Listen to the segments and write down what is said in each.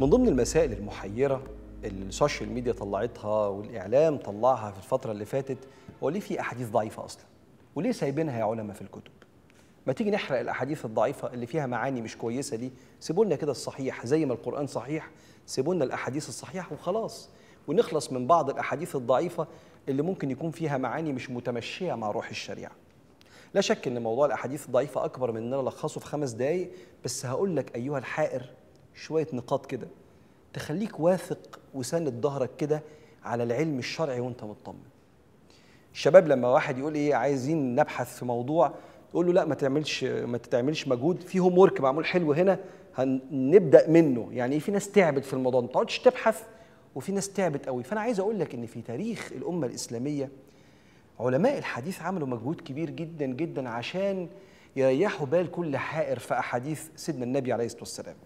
من ضمن المسائل المحيرة اللي السوشيال ميديا طلعتها والإعلام طلعها في الفترة اللي فاتت هو ليه في أحاديث ضعيفة أصلا وليه سايبينها يا علماء في الكتب ما تيجي نحرق الأحاديث الضعيفة اللي فيها معاني مش كويسة دي سيبوا لنا كده الصحيح زي ما القرآن صحيح سيبوا لنا الأحاديث الصحيحة وخلاص ونخلص من بعض الأحاديث الضعيفة اللي ممكن يكون فيها معاني مش متمشية مع روح الشريعة لا شك ان موضوع الاحاديث الضعيفه اكبر من ان انا الخصه في خمس دقائق بس هقول لك ايها الحائر شويه نقاط كده تخليك واثق وساند ظهرك كده على العلم الشرعي وانت مطمن الشباب لما واحد يقول ايه عايزين نبحث في موضوع تقول له لا ما تعملش ما تعملش مجهود في هوم ورك معمول حلو هنا هنبدا منه يعني إيه؟ في ناس تعبت في الموضوع ما تقعدش تبحث وفي ناس تعبت قوي فانا عايز اقول لك ان في تاريخ الامه الاسلاميه علماء الحديث عملوا مجهود كبير جدا جدا عشان يريحوا بال كل حائر في احاديث سيدنا النبي عليه الصلاه والسلام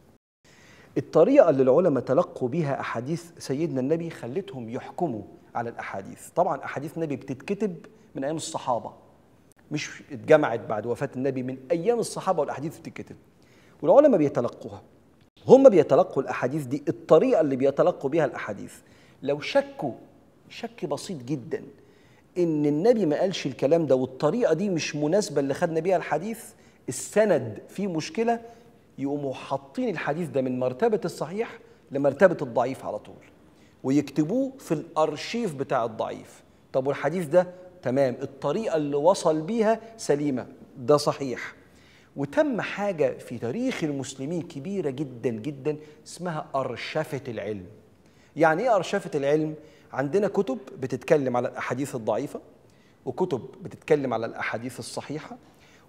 الطريقة اللي العلماء تلقوا بيها أحاديث سيدنا النبي خلتهم يحكموا على الأحاديث طبعا أحاديث النبي بتتكتب من أيام الصحابة مش اتجمعت بعد وفاة النبي من أيام الصحابة والأحاديث بتتكتب والعلماء بيتلقوها هم بيتلقوا الأحاديث دي الطريقة اللي بيتلقوا بها الأحاديث لو شكوا شك بسيط جدا ان النبي ما قالش الكلام ده والطريقه دي مش مناسبه اللي خدنا بيها الحديث السند فيه مشكله يقوموا حاطين الحديث ده من مرتبه الصحيح لمرتبه الضعيف على طول ويكتبوه في الارشيف بتاع الضعيف طب والحديث ده تمام الطريقه اللي وصل بيها سليمه ده صحيح وتم حاجه في تاريخ المسلمين كبيره جدا جدا اسمها ارشفه العلم يعني ايه ارشفه العلم عندنا كتب بتتكلم على الاحاديث الضعيفه وكتب بتتكلم على الاحاديث الصحيحه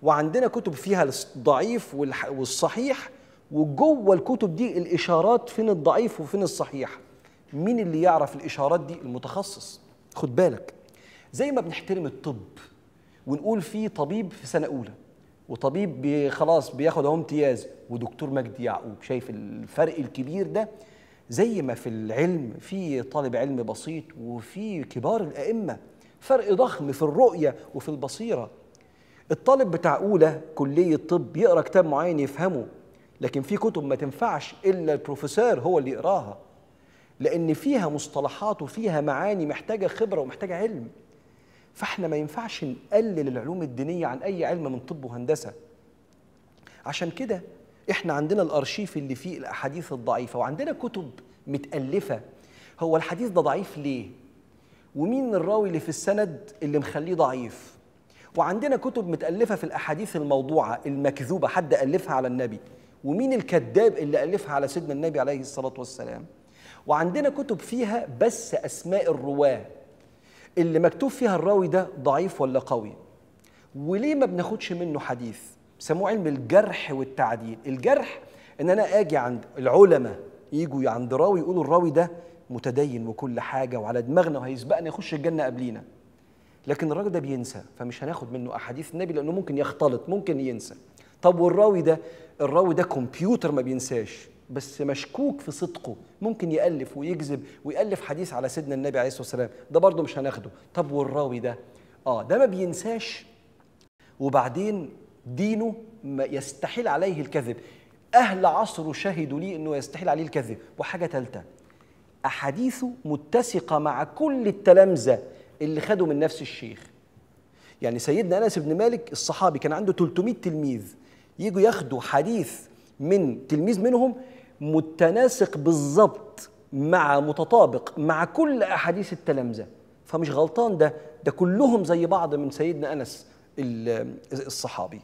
وعندنا كتب فيها الضعيف والصحيح وجوه الكتب دي الاشارات فين الضعيف وفين الصحيح مين اللي يعرف الاشارات دي المتخصص خد بالك زي ما بنحترم الطب ونقول في طبيب في سنه اولى وطبيب خلاص بياخد اهو امتياز ودكتور مجدي يعقوب شايف الفرق الكبير ده زي ما في العلم في طالب علم بسيط وفي كبار الائمه فرق ضخم في الرؤيه وفي البصيره الطالب بتاع اولى كليه طب يقرا كتاب معين يفهمه لكن في كتب ما تنفعش الا البروفيسور هو اللي يقراها لان فيها مصطلحات وفيها معاني محتاجه خبره ومحتاجه علم فاحنا ما ينفعش نقلل العلوم الدينيه عن اي علم من طب وهندسه عشان كده احنا عندنا الارشيف اللي فيه الاحاديث الضعيفه وعندنا كتب متالفه هو الحديث ده ضعيف ليه ومين الراوي اللي في السند اللي مخليه ضعيف وعندنا كتب متألفة في الأحاديث الموضوعة المكذوبة حد ألفها على النبي ومين الكذاب اللي ألفها على سيدنا النبي عليه الصلاة والسلام وعندنا كتب فيها بس أسماء الرواة اللي مكتوب فيها الراوي ده ضعيف ولا قوي وليه ما بناخدش منه حديث سموه علم الجرح والتعديل الجرح ان انا اجي عند العلماء يجوا عند راوي يقولوا الراوي ده متدين وكل حاجه وعلى دماغنا وهيسبقنا يخش الجنه قبلينا لكن الراجل ده بينسى فمش هناخد منه احاديث النبي لانه ممكن يختلط ممكن ينسى طب والراوي ده الراوي ده كمبيوتر ما بينساش بس مشكوك في صدقه ممكن يألف ويكذب ويألف حديث على سيدنا النبي عليه الصلاة والسلام ده برضه مش هناخده طب والراوي ده اه ده ما بينساش وبعدين دينه ما يستحيل عليه الكذب أهل عصره شهدوا لي أنه يستحيل عليه الكذب وحاجة ثالثة أحاديثه متسقة مع كل التلامذة اللي خده من نفس الشيخ يعني سيدنا انس بن مالك الصحابي كان عنده 300 تلميذ يجوا ياخدوا حديث من تلميذ منهم متناسق بالظبط مع متطابق مع كل احاديث التلامذه فمش غلطان ده ده كلهم زي بعض من سيدنا انس الصحابي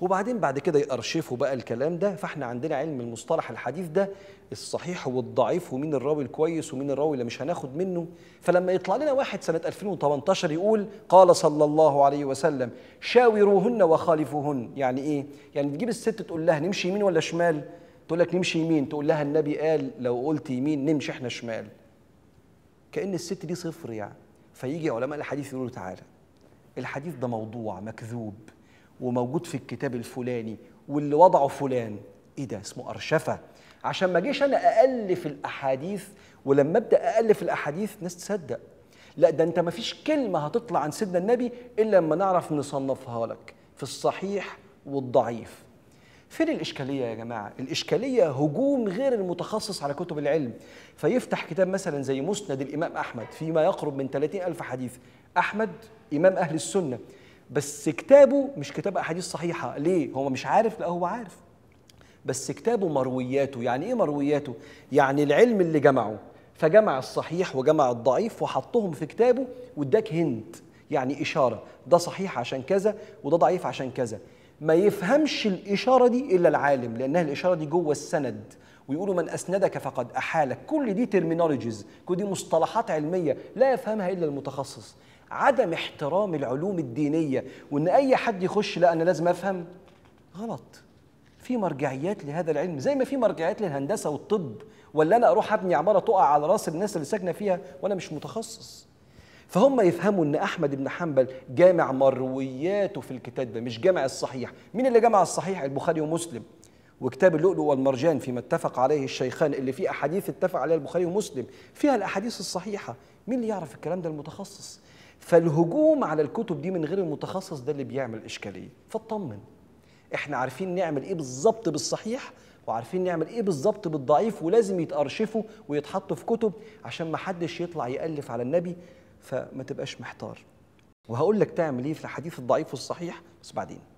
وبعدين بعد كده يأرشفوا بقى الكلام ده فاحنا عندنا علم المصطلح الحديث ده الصحيح والضعيف ومين الراوي الكويس ومين الراوي اللي مش هناخد منه فلما يطلع لنا واحد سنة 2018 يقول قال صلى الله عليه وسلم شاوروهن وخالفوهن يعني ايه؟ يعني تجيب الست تقول لها نمشي يمين ولا شمال؟ تقول لك نمشي يمين تقول لها النبي قال لو قلت يمين نمشي احنا شمال كأن الست دي صفر يعني فيجي علماء الحديث يقولوا تعالى الحديث ده موضوع مكذوب وموجود في الكتاب الفلاني واللي وضعه فلان ايه ده اسمه ارشفه عشان ما اجيش انا الف الاحاديث ولما ابدا الف الاحاديث ناس تصدق لا ده انت ما فيش كلمه هتطلع عن سيدنا النبي الا لما نعرف نصنفها لك في الصحيح والضعيف فين الإشكالية يا جماعة؟ الإشكالية هجوم غير المتخصص على كتب العلم فيفتح كتاب مثلا زي مسند الإمام أحمد فيما يقرب من 30 ألف حديث أحمد إمام أهل السنة بس كتابه مش كتاب احاديث صحيحه ليه هو مش عارف لا هو عارف بس كتابه مروياته يعني ايه مروياته يعني العلم اللي جمعه فجمع الصحيح وجمع الضعيف وحطهم في كتابه واداك هند يعني اشاره ده صحيح عشان كذا وده ضعيف عشان كذا ما يفهمش الاشاره دي الا العالم لانها الاشاره دي جوه السند ويقولوا من اسندك فقد احالك كل دي ترمينولوجيز كل دي مصطلحات علميه لا يفهمها الا المتخصص عدم احترام العلوم الدينية وإن أي حد يخش لا أنا لازم أفهم غلط في مرجعيات لهذا العلم زي ما في مرجعيات للهندسة والطب ولا أنا أروح أبني عمارة تقع على راس الناس اللي ساكنة فيها وأنا مش متخصص فهم يفهموا ان احمد بن حنبل جامع مروياته في الكتاب ده مش جامع الصحيح مين اللي جمع الصحيح البخاري ومسلم وكتاب اللؤلؤ والمرجان فيما اتفق عليه الشيخان اللي فيه احاديث اتفق عليها البخاري ومسلم فيها الاحاديث الصحيحه مين اللي يعرف الكلام ده المتخصص فالهجوم على الكتب دي من غير المتخصص ده اللي بيعمل اشكاليه فاطمن احنا عارفين نعمل ايه بالظبط بالصحيح وعارفين نعمل ايه بالظبط بالضعيف ولازم يتارشفوا ويتحطوا في كتب عشان ما حدش يطلع يالف على النبي فما تبقاش محتار وهقول لك تعمل ايه في الحديث الضعيف والصحيح بس بعدين